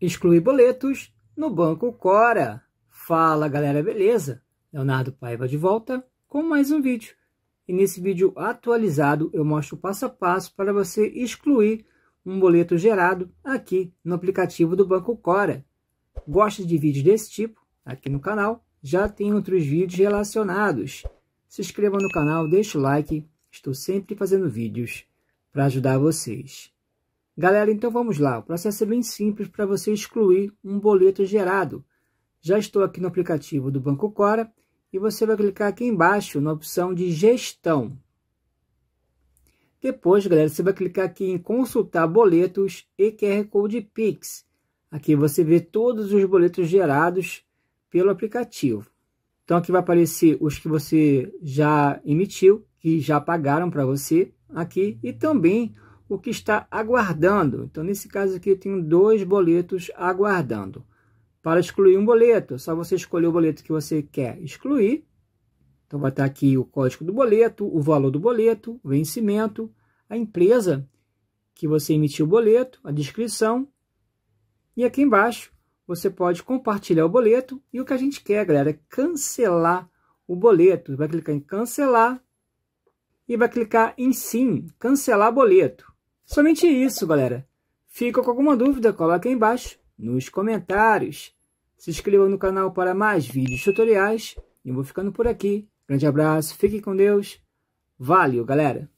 excluir boletos no Banco Cora. Fala galera, beleza? Leonardo Paiva de volta com mais um vídeo. E nesse vídeo atualizado eu mostro passo a passo para você excluir um boleto gerado aqui no aplicativo do Banco Cora. Gosta de vídeos desse tipo? Aqui no canal já tem outros vídeos relacionados. Se inscreva no canal, deixe o like, estou sempre fazendo vídeos para ajudar vocês. Galera, então vamos lá. O processo é bem simples para você excluir um boleto gerado. Já estou aqui no aplicativo do Banco Cora e você vai clicar aqui embaixo na opção de gestão. Depois, galera, você vai clicar aqui em consultar boletos e QR Code Pix. Aqui você vê todos os boletos gerados pelo aplicativo. Então aqui vai aparecer os que você já emitiu, que já pagaram para você aqui e também o que está aguardando. Então, nesse caso aqui, eu tenho dois boletos aguardando. Para excluir um boleto, é só você escolher o boleto que você quer excluir. Então, vai estar aqui o código do boleto, o valor do boleto, o vencimento, a empresa que você emitiu o boleto, a descrição. E aqui embaixo, você pode compartilhar o boleto. E o que a gente quer, galera, é cancelar o boleto. Vai clicar em cancelar e vai clicar em sim, cancelar boleto. Somente isso, galera. Fica com alguma dúvida? Coloque aí embaixo nos comentários. Se inscreva no canal para mais vídeos tutoriais. E eu vou ficando por aqui. Grande abraço, fique com Deus. Valeu, galera!